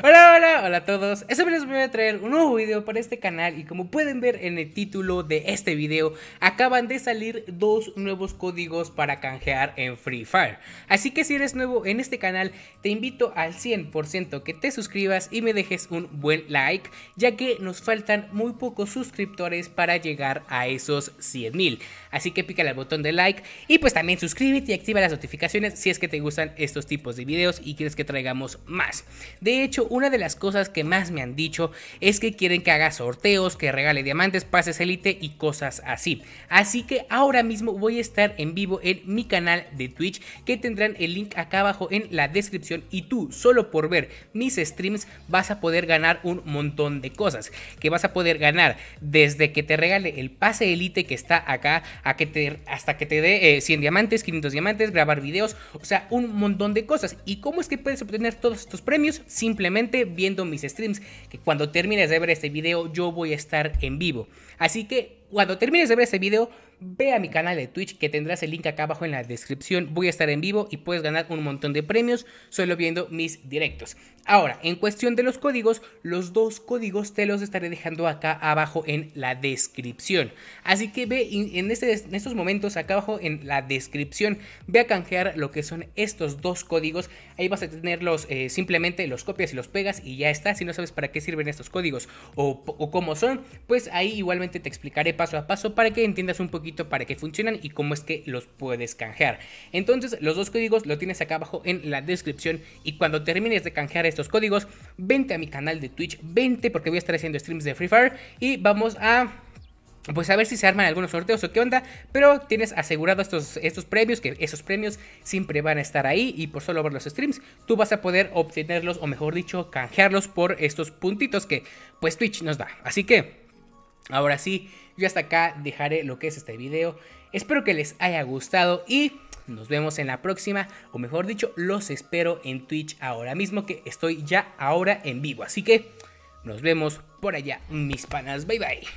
Hola, hola, hola a todos. Esta vez les voy a traer un nuevo video para este canal y como pueden ver en el título de este video, acaban de salir dos nuevos códigos para canjear en Free Fire. Así que si eres nuevo en este canal, te invito al 100% que te suscribas y me dejes un buen like, ya que nos faltan muy pocos suscriptores para llegar a esos 100 mil. Así que pícale al botón de like y pues también suscríbete y activa las notificaciones si es que te gustan estos tipos de videos y quieres que traigamos más. De hecho, una de las cosas que más me han dicho es que quieren que haga sorteos, que regale diamantes, pases elite y cosas así. Así que ahora mismo voy a estar en vivo en mi canal de Twitch que tendrán el link acá abajo en la descripción y tú solo por ver mis streams vas a poder ganar un montón de cosas que vas a poder ganar desde que te regale el pase elite que está acá hasta que te dé 100 eh, diamantes, 500 diamantes, grabar videos, o sea un montón de cosas y cómo es que puedes obtener todos estos premios simplemente viendo mis streams, que cuando termines de ver este video yo voy a estar en vivo. Así que cuando termines de ver este video, ve a mi canal de Twitch que tendrás el link acá abajo en la descripción. Voy a estar en vivo y puedes ganar un montón de premios solo viendo mis directos. Ahora, en cuestión de los códigos, los dos códigos te los estaré dejando acá abajo en la descripción. Así que ve este, en, estos momentos acá abajo en la descripción, ve a canjear lo que son estos dos códigos. Ahí vas a tenerlos eh, simplemente, los copias y los pegas y ya está. Si no sabes para qué sirven estos códigos o, o cómo son, pues ahí igualmente te explicaré paso a paso para que entiendas un poquito para qué funcionan y cómo es que los puedes canjear. Entonces los dos códigos lo tienes acá abajo en la descripción y cuando termines de canjear estos códigos, vente a mi canal de Twitch, vente porque voy a estar haciendo streams de Free Fire y vamos a pues a ver si se arman algunos sorteos o qué onda, pero tienes asegurado estos, estos premios, que esos premios siempre van a estar ahí y por solo ver los streams tú vas a poder obtenerlos o mejor dicho canjearlos por estos puntitos que pues Twitch nos da. Así que Ahora sí, yo hasta acá dejaré lo que es este video. Espero que les haya gustado y nos vemos en la próxima, o mejor dicho, los espero en Twitch ahora mismo que estoy ya ahora en vivo. Así que nos vemos por allá, mis panas. Bye bye.